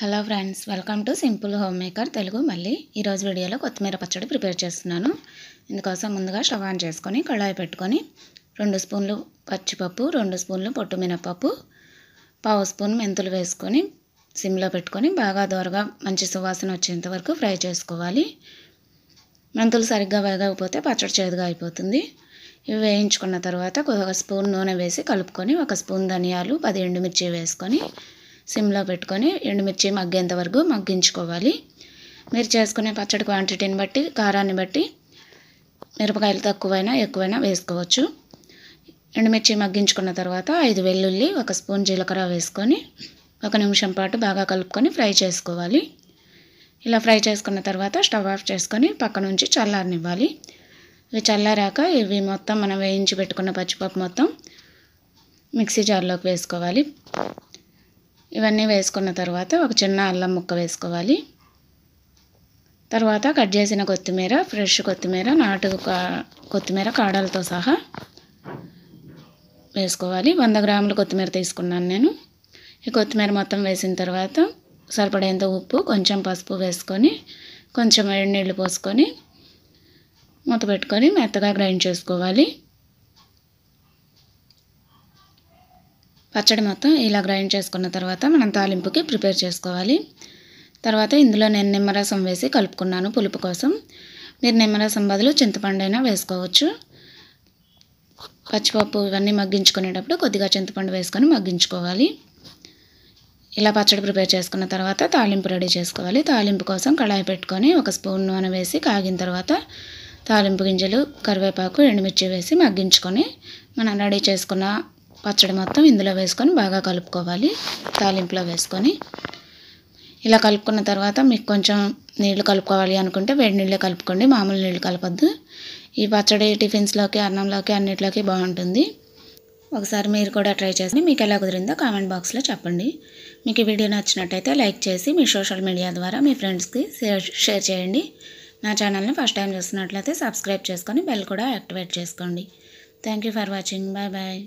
hello friends welcome to simple home maker Telugu మళ్ళీ ఈరోజు వీడియోలో కొత్తిమీర పచ్చడి ప్రిపేర్ చేస్తున్నాను ఇందుకోసం ముందుగా స్టవ్ ఆన్ చేసుకొని కళాయి పెట్టుకొని రెండు స్పూన్లు పచ్చిపప్పు రెండు స్పూన్లు పొట్టు మినపప్పు పావు స్పూన్ మెంతులు వేసుకొని సిమ్లో పెట్టుకొని బాగా దోరగా మంచి సువాసన వచ్చేంత వరకు ఫ్రై చేసుకోవాలి మెంతులు సరిగ్గా వేగకపోతే పచ్చడి చేదుగా అయిపోతుంది ఇవి వేయించుకున్న తర్వాత ఒక స్పూన్ నూనె వేసి కలుపుకొని ఒక స్పూన్ ధనియాలు పది ఎండుమిర్చి వేసుకొని సిమ్లో పెట్టుకొని ఎండుమిర్చి మగ్గేంత వరకు మగ్గించుకోవాలి మీరు చేసుకునే పచ్చడి క్వాంటిటీని బట్టి కారాన్ని బట్టి మిరపకాయలు తక్కువైనా ఎక్కువైనా వేసుకోవచ్చు ఎండుమిర్చి మగ్గించుకున్న తర్వాత ఐదు వెల్లుల్లి ఒక స్పూన్ జీలకర్ర వేసుకొని ఒక నిమిషం పాటు బాగా కలుపుకొని ఫ్రై చేసుకోవాలి ఇలా ఫ్రై చేసుకున్న తర్వాత స్టవ్ ఆఫ్ చేసుకొని పక్క నుంచి చల్లారనివ్వాలి ఇవి చల్లారాక ఇవి మొత్తం మనం వేయించి పెట్టుకున్న పచ్చిపప్పు మొత్తం మిక్సీ జార్లోకి వేసుకోవాలి ఇవన్నీ వేసుకున్న తర్వాత ఒక చిన్న అల్లం ముక్క వేసుకోవాలి తర్వాత కట్ చేసిన కొత్తిమీర ఫ్రెష్ కొత్తిమీర నాటు కొత్తిమీర కాడలతో సహా వేసుకోవాలి వంద గ్రాముల కొత్తిమీర తీసుకున్నాను నేను ఈ కొత్తిమీర మొత్తం వేసిన తర్వాత సరిపడేంత ఉప్పు కొంచెం పసుపు వేసుకొని కొంచెం వేడి నీళ్ళు పోసుకొని మూత పెట్టుకొని మెత్తగా గ్రైండ్ చేసుకోవాలి పచ్చడి మొత్తం ఇలా గ్రైండ్ చేసుకున్న తర్వాత మనం తాలింపుకి ప్రిపేర్ చేసుకోవాలి తర్వాత ఇందులో నేను నిమ్మరసం వేసి కలుపుకున్నాను పులుపు కోసం మీరు నిమ్మరసం బదులు చింతపండు అయినా వేసుకోవచ్చు పచ్చిపప్పు ఇవన్నీ మగ్గించుకునేటప్పుడు కొద్దిగా చింతపండు వేసుకొని మగ్గించుకోవాలి ఇలా పచ్చడి ప్రిపేర్ చేసుకున్న తర్వాత తాలింపు రెడీ చేసుకోవాలి తాలింపు కోసం కళాయి పెట్టుకొని ఒక స్పూన్ నూనె వేసి కాగిన తర్వాత తాలింపు గింజలు కరివేపాకు ఎండుమిర్చి వేసి మగ్గించుకొని మనం రెడీ చేసుకున్న పచ్చడి మొత్తం ఇందులో వేసుకొని బాగా కలుపుకోవాలి తాలింపులో వేసుకొని ఇలా కలుపుకున్న తర్వాత మీకు కొంచెం నీళ్లు కలుపుకోవాలి అనుకుంటే వేడి నీళ్ళే కలుపుకోండి మామూలు నీళ్ళు కలపద్దు ఈ పచ్చడి టిఫిన్స్లోకి అన్నంలోకి అన్నిట్లోకి బాగుంటుంది ఒకసారి మీరు కూడా ట్రై చేసి మీకు ఎలా కుదిరిందో కామెంట్ బాక్స్లో చెప్పండి మీకు ఈ వీడియో నచ్చినట్టయితే లైక్ చేసి మీ సోషల్ మీడియా ద్వారా మీ ఫ్రెండ్స్కి షేర్ చేయండి నా ఛానల్ని ఫస్ట్ టైం చూస్తున్నట్లయితే సబ్స్క్రైబ్ చేసుకొని బెల్ కూడా యాక్టివేట్ చేసుకోండి thank for watching bye bye